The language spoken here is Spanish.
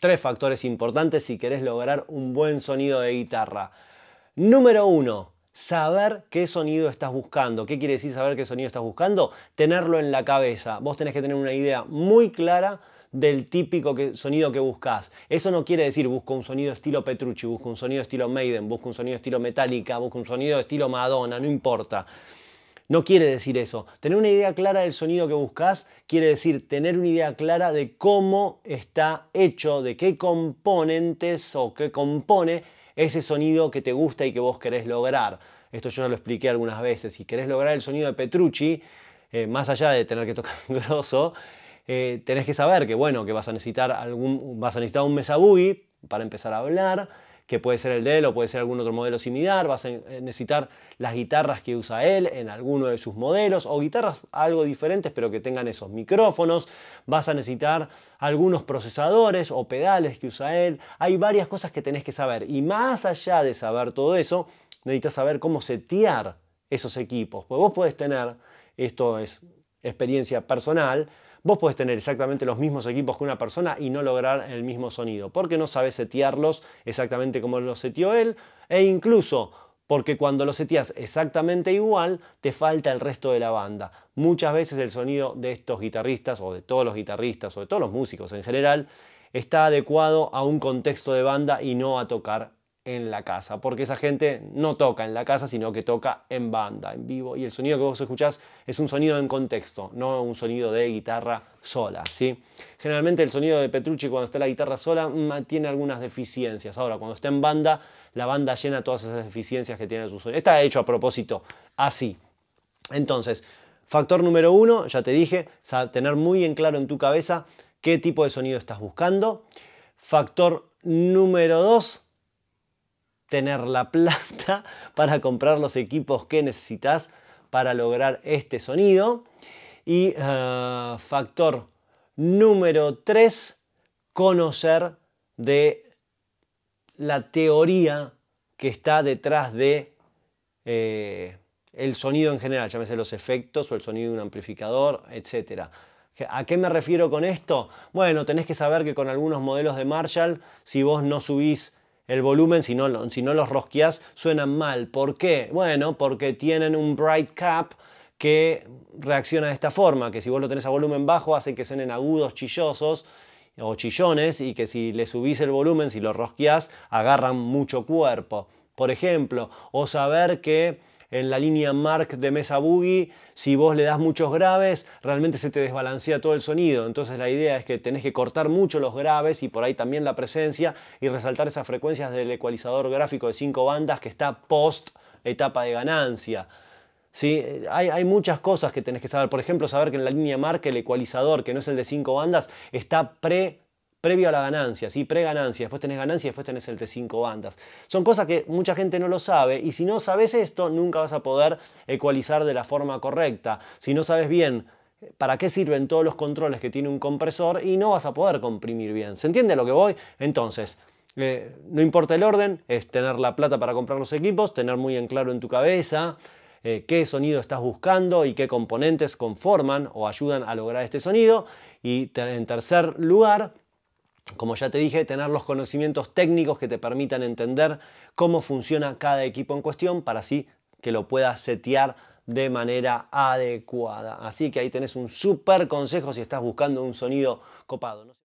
Tres factores importantes si querés lograr un buen sonido de guitarra. Número uno, saber qué sonido estás buscando. ¿Qué quiere decir saber qué sonido estás buscando? Tenerlo en la cabeza. Vos tenés que tener una idea muy clara del típico sonido que buscas. Eso no quiere decir busco un sonido estilo Petrucci, busco un sonido estilo Maiden, busco un sonido estilo Metallica, busco un sonido estilo Madonna, no importa no quiere decir eso. Tener una idea clara del sonido que buscas quiere decir tener una idea clara de cómo está hecho, de qué componentes o qué compone ese sonido que te gusta y que vos querés lograr. Esto yo ya lo expliqué algunas veces. Si querés lograr el sonido de Petrucci, eh, más allá de tener que tocar grosso, eh, tenés que saber que bueno, que vas a necesitar algún, vas a necesitar un para empezar a hablar que puede ser el de o puede ser algún otro modelo similar, vas a necesitar las guitarras que usa él en alguno de sus modelos o guitarras algo diferentes pero que tengan esos micrófonos, vas a necesitar algunos procesadores o pedales que usa él, hay varias cosas que tenés que saber y más allá de saber todo eso, necesitas saber cómo setear esos equipos, pues vos puedes tener, esto es experiencia personal, Vos podés tener exactamente los mismos equipos que una persona y no lograr el mismo sonido, porque no sabes setearlos exactamente como los seteó él, e incluso porque cuando los seteas exactamente igual, te falta el resto de la banda. Muchas veces el sonido de estos guitarristas, o de todos los guitarristas, o de todos los músicos en general, está adecuado a un contexto de banda y no a tocar en la casa, porque esa gente no toca en la casa, sino que toca en banda, en vivo, y el sonido que vos escuchás es un sonido en contexto, no un sonido de guitarra sola, ¿sí? Generalmente el sonido de Petrucci cuando está la guitarra sola mm, tiene algunas deficiencias. Ahora, cuando está en banda, la banda llena todas esas deficiencias que tiene su sonido. Está hecho a propósito así. Entonces, factor número uno, ya te dije, tener muy en claro en tu cabeza qué tipo de sonido estás buscando. Factor número dos, tener la plata para comprar los equipos que necesitas para lograr este sonido. Y eh, factor número 3, conocer de la teoría que está detrás de eh, el sonido en general, llámese los efectos o el sonido de un amplificador, etc. ¿A qué me refiero con esto? Bueno, tenés que saber que con algunos modelos de Marshall, si vos no subís el volumen, si no, los rosqueás, suenan mal. ¿Por qué? Bueno, porque tienen un bright cap que reacciona de esta forma, que si vos lo tenés a volumen bajo hace que suenen agudos, chillosos o chillones y que si le subís el volumen, si los rosqueás, agarran mucho cuerpo por ejemplo, o saber que en la línea Mark de Mesa Boogie, si vos le das muchos graves, realmente se te desbalancea todo el sonido. Entonces la idea es que tenés que cortar mucho los graves y por ahí también la presencia y resaltar esas frecuencias del ecualizador gráfico de cinco bandas que está post etapa de ganancia. ¿Sí? Hay, muchas cosas que tenés que saber. Por ejemplo, saber que en la línea Mark el ecualizador, que no es el de cinco bandas, está pre previo a la ganancia, ¿sí? pre-ganancia, después tenés ganancia, y después tenés el T5 bandas. Son cosas que mucha gente no lo sabe y si no sabes esto, nunca vas a poder ecualizar de la forma correcta. Si no sabes bien eh, para qué sirven todos los controles que tiene un compresor y no vas a poder comprimir bien. ¿Se entiende lo que voy? Entonces, eh, no importa el orden, es tener la plata para comprar los equipos, tener muy en claro en tu cabeza eh, qué sonido estás buscando y qué componentes conforman o ayudan a lograr este sonido. Y en tercer lugar, como ya te dije, tener los conocimientos técnicos que te permitan entender cómo funciona cada equipo en cuestión para así que lo puedas setear de manera adecuada. Así que ahí tenés un súper consejo si estás buscando un sonido copado.